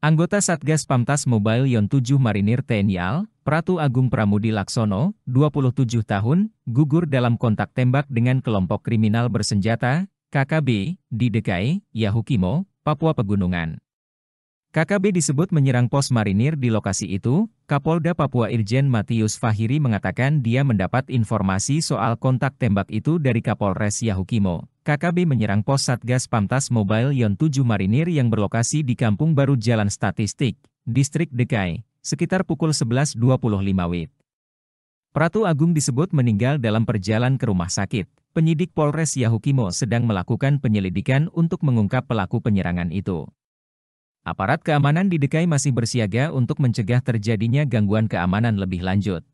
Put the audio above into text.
Anggota Satgas Pamtas Mobile Yon 7 Marinir TNI AL, Pratu Agung Pramudi Laksono, 27 tahun, gugur dalam kontak tembak dengan kelompok kriminal bersenjata, KKB, di Dekai, Yahukimo, Papua Pegunungan. KKB disebut menyerang pos marinir di lokasi itu, Kapolda Papua Irjen Matius Fahiri mengatakan dia mendapat informasi soal kontak tembak itu dari Kapolres Yahukimo, KKB menyerang pos Satgas Pamtas Mobile Yon 7 Marinir yang berlokasi di Kampung Baru Jalan Statistik, Distrik Dekai, sekitar pukul 11.25 WIB. Pratu Agung disebut meninggal dalam perjalanan ke rumah sakit. Penyidik Polres Yahukimo sedang melakukan penyelidikan untuk mengungkap pelaku penyerangan itu. Aparat keamanan di Dekai masih bersiaga untuk mencegah terjadinya gangguan keamanan lebih lanjut.